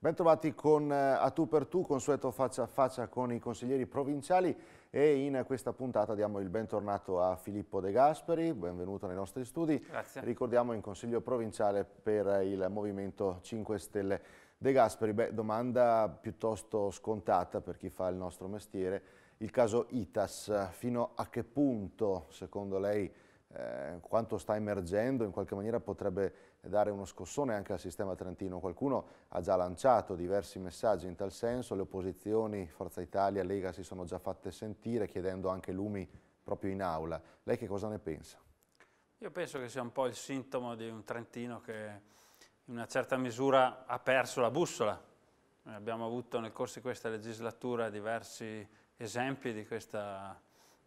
Bentrovati con eh, A Tu per Tu, consueto faccia a faccia con i consiglieri provinciali e in questa puntata diamo il bentornato a Filippo De Gasperi, benvenuto nei nostri studi. Grazie. Ricordiamo in consiglio provinciale per il Movimento 5 Stelle. De Gasperi, beh, domanda piuttosto scontata per chi fa il nostro mestiere. Il caso ITAS, fino a che punto, secondo lei, eh, quanto sta emergendo in qualche maniera potrebbe dare uno scossone anche al sistema trentino. Qualcuno ha già lanciato diversi messaggi in tal senso, le opposizioni, Forza Italia, Lega si sono già fatte sentire chiedendo anche lumi proprio in aula. Lei che cosa ne pensa? Io penso che sia un po' il sintomo di un trentino che in una certa misura ha perso la bussola. Noi eh, abbiamo avuto nel corso di questa legislatura diversi esempi di questa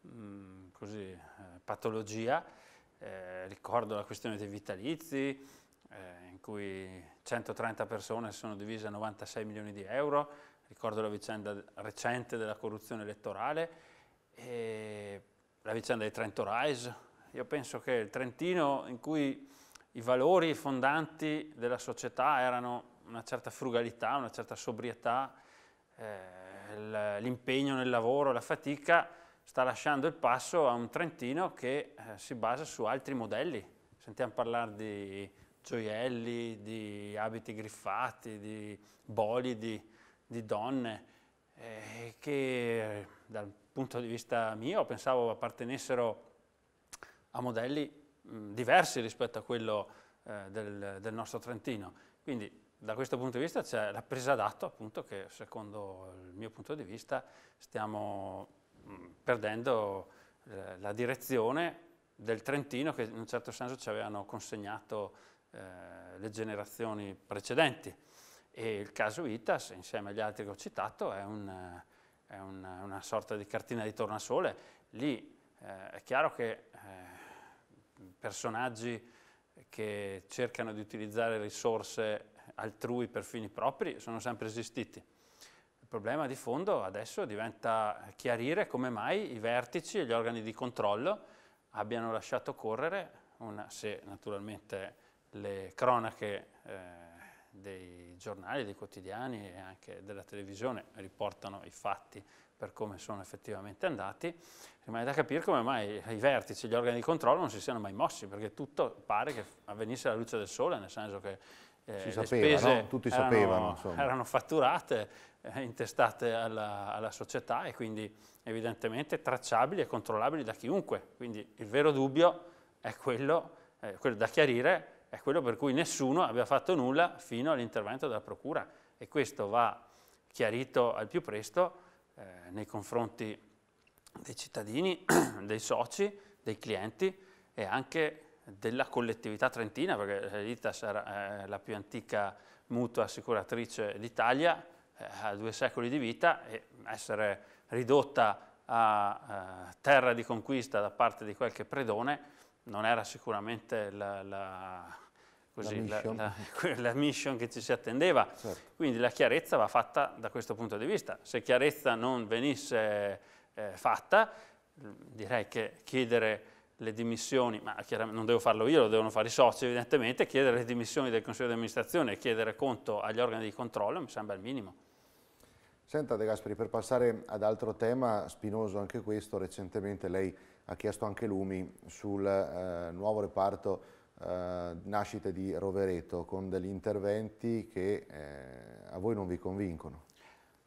mh, mm, così, eh, patologia. Eh, ricordo la questione dei vitalizi, eh, in cui 130 persone sono divise a 96 milioni di euro, ricordo la vicenda recente della corruzione elettorale, la vicenda dei Trento Rise. Io penso che il Trentino in cui i valori fondanti della società erano una certa frugalità, una certa sobrietà, eh, l'impegno nel lavoro, la fatica, sta lasciando il passo a un Trentino che eh, si basa su altri modelli. Sentiamo parlare di gioielli, di abiti griffati, di bolidi, di donne, eh, che dal punto di vista mio pensavo appartenessero a modelli mh, mm, diversi rispetto a quello eh, del, del, nostro Trentino. Quindi da questo punto di vista c'è la presa d'atto appunto che secondo il mio punto di vista stiamo mm, perdendo eh, la direzione del Trentino che in un certo senso ci avevano consegnato eh, le generazioni precedenti. E il caso ITAS, insieme agli altri che ho citato, è, un, è una, una sorta di cartina di tornasole. Lì eh, è chiaro che eh, personaggi che cercano di utilizzare risorse altrui per fini propri sono sempre esistiti. Il problema di fondo adesso diventa chiarire come mai i vertici e gli organi di controllo abbiano lasciato correre, una, se naturalmente le cronache eh, dei giornali, dei quotidiani e anche della televisione riportano i fatti per come sono effettivamente andati, rimane da capire come mai i vertici, gli organi di controllo non si siano mai mossi, perché tutto pare che avvenisse alla luce del sole, nel senso che eh, si sapeva, spese no? tutti erano, sapevano, erano fatturate, eh, intestate alla, alla, società e quindi evidentemente tracciabili e controllabili da chiunque. Quindi il vero dubbio è quello, eh, quello da chiarire, è quello per cui nessuno abbia fatto nulla fino all'intervento della Procura e questo va chiarito al più presto eh, nei confronti dei cittadini, dei soci, dei clienti e anche della collettività trentina, perché l'ITAS eh, era eh, la più antica mutua assicuratrice d'Italia, eh, ha due secoli di vita e essere ridotta a eh, terra di conquista da parte di qualche predone non era sicuramente la, la così, la, mission. La, la, mission. che ci si attendeva. Certo. Quindi la chiarezza va fatta da questo punto di vista. Se chiarezza non venisse eh, fatta, mm, direi che chiedere le dimissioni, ma chiaramente non devo farlo io, lo devono fare i soci evidentemente, chiedere le dimissioni del Consiglio di amministrazione e chiedere conto agli organi di controllo mi sembra il minimo. Senta De Gasperi, per passare ad altro tema, spinoso anche questo, recentemente lei ha chiesto anche l'UMI sul eh, nuovo reparto eh, nascite di Rovereto con degli interventi che eh, a voi non vi convincono.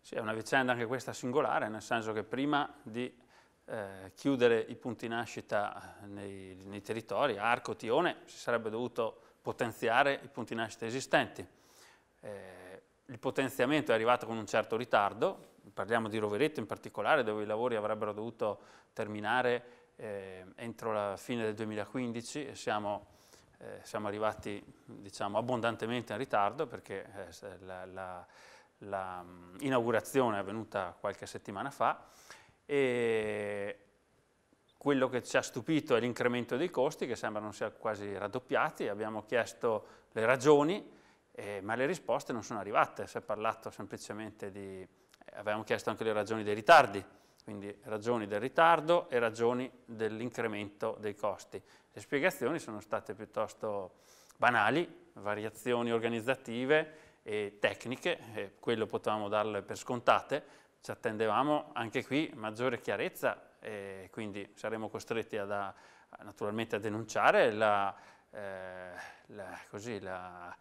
Sì, è una vicenda anche questa singolare, nel senso che prima di eh, chiudere i punti nascita eh, nei, nei territori, Arco, Tione, si sarebbe dovuto potenziare i punti nascita esistenti. Eh, il potenziamento è arrivato con un certo ritardo, parliamo di Rovereto in particolare, dove i lavori avrebbero dovuto terminare entro la fine del 2015 e siamo eh, siamo arrivati diciamo, abbondantemente in ritardo perché eh, l'inaugurazione è avvenuta qualche settimana fa e quello che ci ha stupito è l'incremento dei costi che sembrano sia quasi raddoppiati, abbiamo chiesto le ragioni eh, ma le risposte non sono arrivate, si è parlato semplicemente di, eh, avevamo chiesto anche le ragioni dei ritardi, quindi ragioni del ritardo e ragioni dell'incremento dei costi. Le spiegazioni sono state piuttosto banali, variazioni organizzative e tecniche, e quello potevamo darle per scontate, ci attendevamo anche qui maggiore chiarezza e quindi saremo costretti a, naturalmente a denunciare la, eh, la, così, la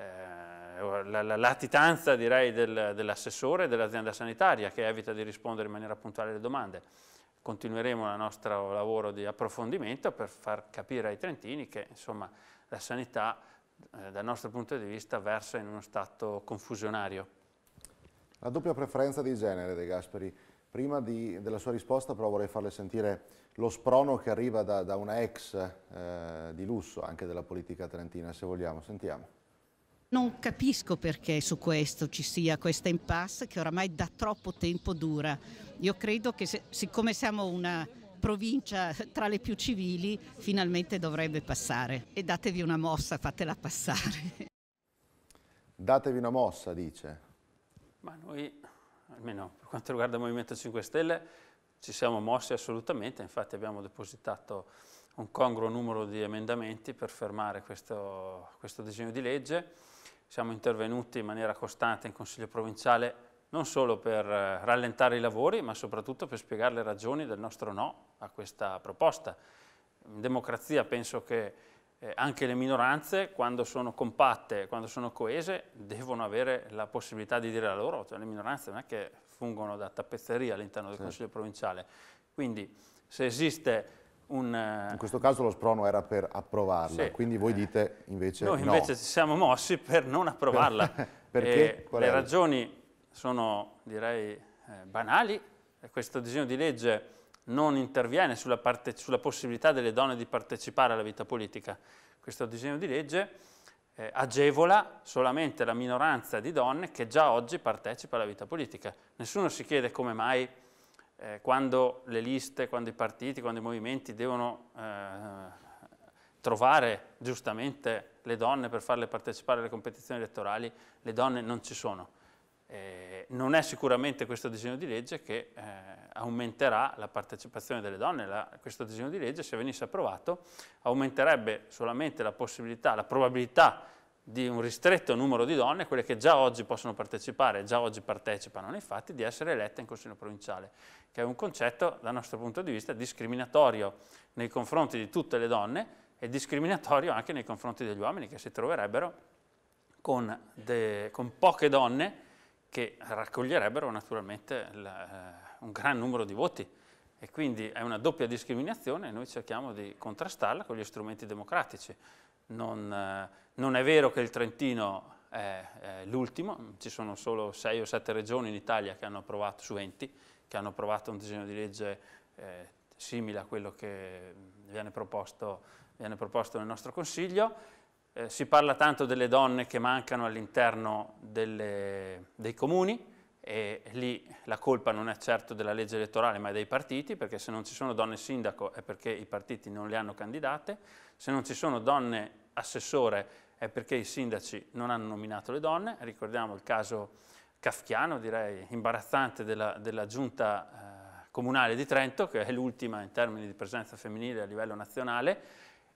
eh, la, la latitanza direi del, dell'assessore dell'azienda sanitaria che evita di rispondere in maniera puntuale alle domande. Continueremo il nostro lavoro di approfondimento per far capire ai trentini che insomma, la sanità eh, dal nostro punto di vista versa in uno stato confusionario. La doppia preferenza di genere De Gasperi, prima di, della sua risposta però vorrei farle sentire lo sprono che arriva da, da una ex eh, di lusso anche della politica trentina, se vogliamo, sentiamo. Non capisco perché su questo ci sia questa impasse che oramai da troppo tempo dura. Io credo che se, siccome siamo una provincia tra le più civili, finalmente dovrebbe passare. E datevi una mossa, fatela passare. Datevi una mossa, dice. Ma noi, almeno per quanto riguarda il Movimento 5 Stelle, ci siamo mossi assolutamente, infatti abbiamo depositato un congruo numero di emendamenti per fermare questo, questo disegno di legge siamo intervenuti in maniera costante in Consiglio Provinciale non solo per eh, rallentare i lavori ma soprattutto per spiegare le ragioni del nostro no a questa proposta. In democrazia penso che eh, anche le minoranze quando sono compatte, quando sono coese devono avere la possibilità di dire la loro, cioè le minoranze non è che fungono da tappezzeria all'interno del sì. Consiglio Provinciale. Quindi se esiste un... Eh, In questo caso lo sprono era per approvarla, sì. quindi voi eh. dite invece Noi no. invece ci siamo mossi per non approvarla. Perché? Eh, le ragioni sono, direi, eh, banali. Questo disegno di legge non interviene sulla, parte, sulla, possibilità delle donne di partecipare alla vita politica. Questo disegno di legge eh, agevola solamente la minoranza di donne che già oggi partecipa alla vita politica. Nessuno si chiede come mai eh, quando le liste, quando i partiti, quando i movimenti devono eh, trovare giustamente le donne per farle partecipare alle competizioni elettorali, le donne non ci sono. Eh, non è sicuramente questo disegno di legge che eh, aumenterà la partecipazione delle donne, la, questo disegno di legge se venisse approvato aumenterebbe solamente la possibilità, la probabilità di un ristretto numero di donne, quelle che già oggi possono partecipare, già oggi partecipano nei fatti, di essere elette in consiglio provinciale, che è un concetto, dal nostro punto di vista, discriminatorio nei confronti di tutte le donne e discriminatorio anche nei confronti degli uomini che si troverebbero con, de, con poche donne che raccoglierebbero naturalmente la, eh, un gran numero di voti e quindi è una doppia discriminazione e noi cerchiamo di contrastarla con gli strumenti democratici non, eh, non è vero che il Trentino è, l'ultimo, ci sono solo 6 o 7 regioni in Italia che hanno approvato, su 20, che hanno approvato un disegno di legge eh, simile a quello che viene proposto, viene proposto nel nostro Consiglio. Eh, si parla tanto delle donne che mancano all'interno dei comuni, e lì la colpa non è certo della legge elettorale ma è dei partiti, perché se non ci sono donne sindaco è perché i partiti non le hanno candidate, se non ci sono donne assessore è perché i sindaci non hanno nominato le donne, ricordiamo il caso kafkiano, direi imbarazzante, della, della giunta eh, comunale di Trento, che è l'ultima in termini di presenza femminile a livello nazionale,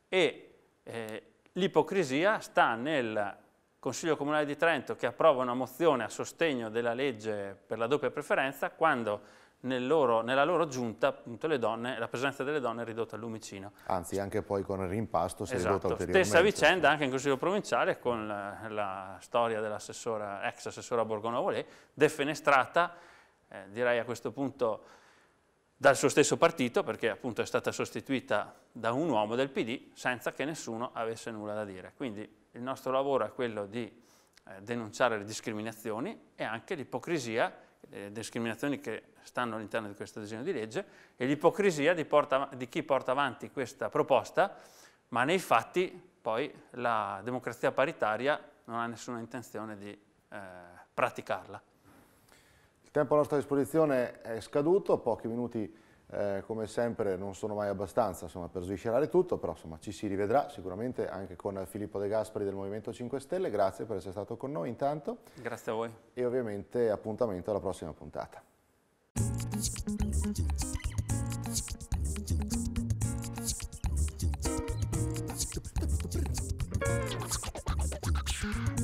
e eh, l'ipocrisia sta nel Consiglio Comunale di Trento che approva una mozione a sostegno della legge per la doppia preferenza quando nel loro, nella loro giunta appunto, donne, la presenza delle donne è ridotta al lumicino. Anzi, anche poi con il rimpasto si esatto. è ridotta esatto. ulteriormente. Stessa vicenda anche in Consiglio Provinciale con la, la storia dell'assessora, ex assessora Borgono Volé, defenestrata, eh, direi a questo punto dal suo stesso partito, perché appunto è stata sostituita da un uomo del PD senza che nessuno avesse nulla da dire. Quindi il nostro lavoro è quello di eh, denunciare le discriminazioni e anche l'ipocrisia, le eh, discriminazioni che stanno all'interno di questo disegno di legge, e l'ipocrisia di, di, chi porta avanti questa proposta, ma nei fatti poi la democrazia paritaria non ha nessuna intenzione di eh, praticarla. Il tempo a nostra disposizione è scaduto, pochi minuti eh, come sempre non sono mai abbastanza insomma, per sviscerare tutto, però insomma, ci si rivedrà sicuramente anche con Filippo De Gasperi del Movimento 5 Stelle, grazie per essere stato con noi intanto. Grazie a voi. E ovviamente appuntamento alla prossima puntata. Thank you.